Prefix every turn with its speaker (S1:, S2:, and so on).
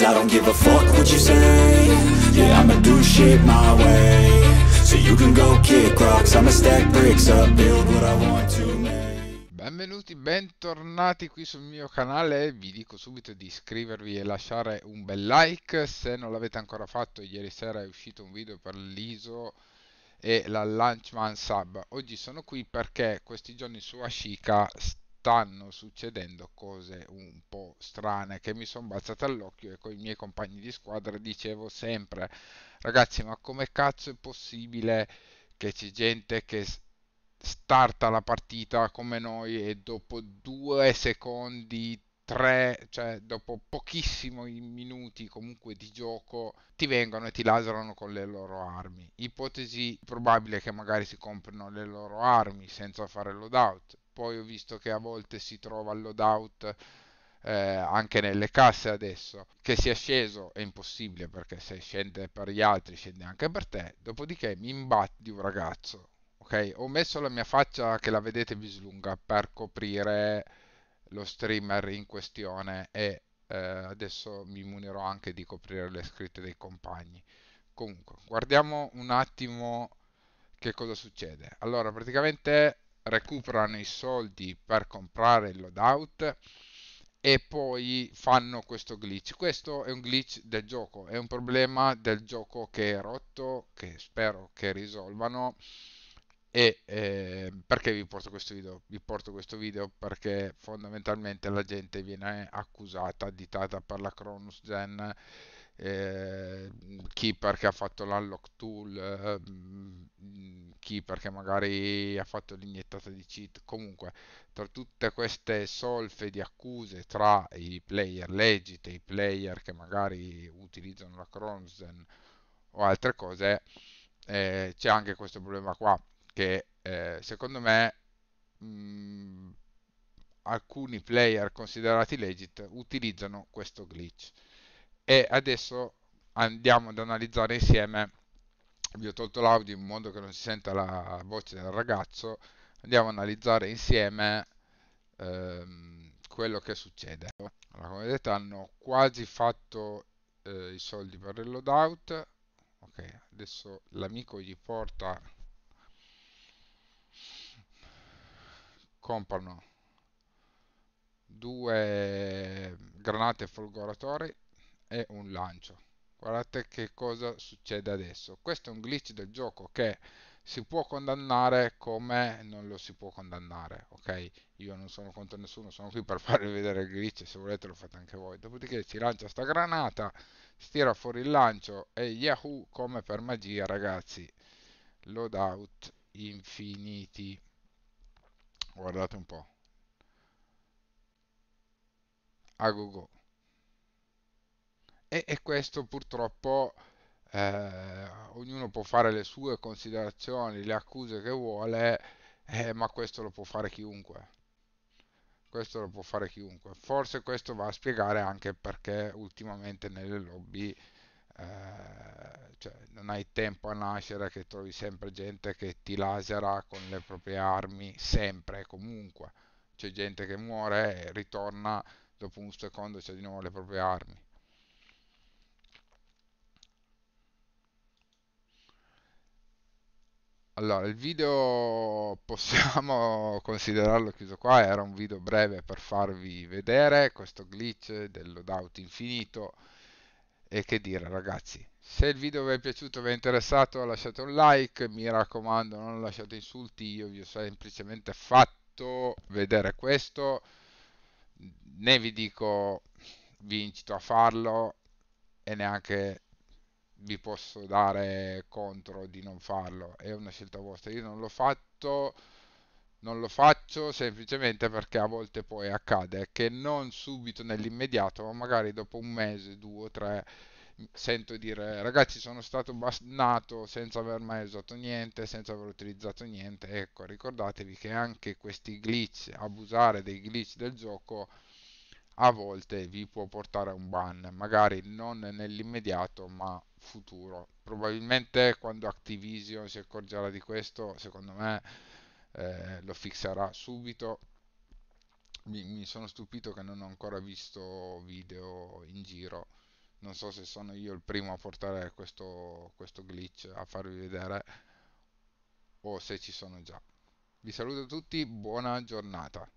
S1: Cause I don't give a fuck what you say Yeah, I'ma do shit my way So you can go kick rocks I'ma stack bricks up, build what I want to Benvenuti, bentornati qui sul mio canale, vi dico subito di iscrivervi e lasciare un bel like se non l'avete ancora fatto, ieri sera è uscito un video per l'ISO e la Launchman Sub, oggi sono qui perché questi giorni su Ashika stanno succedendo cose un po' strane che mi sono balzate all'occhio e con i miei compagni di squadra dicevo sempre ragazzi ma come cazzo è possibile che c'è gente che starta la partita come noi e dopo due secondi tre cioè dopo pochissimi minuti comunque di gioco ti vengono e ti laserano con le loro armi ipotesi probabile che magari si comprino le loro armi senza fare loadout poi ho visto che a volte si trova il loadout eh, anche nelle casse adesso che sia sceso è impossibile perché se scende per gli altri scende anche per te dopodiché mi imbatti un ragazzo ok ho messo la mia faccia che la vedete bislunga per coprire lo streamer in questione e eh, adesso mi munirò anche di coprire le scritte dei compagni comunque guardiamo un attimo che cosa succede allora praticamente recuperano i soldi per comprare il loadout e poi fanno questo glitch. Questo è un glitch del gioco, è un problema del gioco che è rotto, che spero che risolvano. E eh, perché vi porto questo video? Vi porto questo video perché fondamentalmente la gente viene accusata, ditata per la Cronus Gen eh, chi perché ha fatto l'unlock tool, eh, chi perché magari ha fatto l'iniettata di cheat. Comunque, tra tutte queste solfe di accuse tra i player legit e i player che magari utilizzano la Cronzen o altre cose, eh, c'è anche questo problema qua che eh, secondo me mh, mhmm, alcuni player considerati legit utilizzano questo glitch e adesso andiamo ad analizzare insieme vi ho tolto l'audio in modo che non si senta la voce del ragazzo andiamo ad analizzare insieme ehm, quello che succede allora, come vedete hanno quasi fatto eh, i soldi per il loadout ok adesso l'amico gli porta comprano due granate folgoratori e un lancio guardate che cosa succede adesso questo è un glitch del gioco che si può condannare come non lo si può condannare ok io non sono contro nessuno sono qui per farvi vedere il glitch se volete lo fate anche voi dopodiché si lancia sta granata stira fuori il lancio e yahoo come per magia ragazzi loadout infiniti guardate un po' a go e, e questo purtroppo eh, ognuno può fare le sue considerazioni, le accuse che vuole, eh, ma questo lo può fare chiunque. Questo lo può fare chiunque. Forse questo va a spiegare anche perché ultimamente nelle lobby eh, cioè, non hai tempo a nascere che trovi sempre gente che ti lasera con le proprie armi, sempre e comunque. C'è gente che muore e ritorna dopo un secondo c'è di nuovo le proprie armi Allora, il video possiamo considerarlo chiuso qua, era un video breve per farvi vedere questo glitch del loadout infinito e che dire ragazzi, se il video vi è piaciuto, vi è interessato lasciate un like, mi raccomando non lasciate insulti, io vi ho semplicemente fatto vedere questo, né vi dico vi incito a farlo e neanche vi posso dare contro di non farlo, è una scelta vostra, io non l'ho fatto, non lo faccio semplicemente perché a volte poi accade che non subito nell'immediato, ma magari dopo un mese, due o tre, sento dire ragazzi sono stato nato senza aver mai usato niente, senza aver utilizzato niente, ecco ricordatevi che anche questi glitch, abusare dei glitch del gioco a volte vi può portare a un ban, magari non nell'immediato ma futuro. Probabilmente quando Activision si accorgerà di questo, secondo me eh, lo fixerà subito. Mi, mi, sono stupito che non ho ancora visto video in giro. Non so se sono io il primo a portare questo, questo glitch a farvi vedere o se ci sono già. Vi saluto tutti, buona giornata.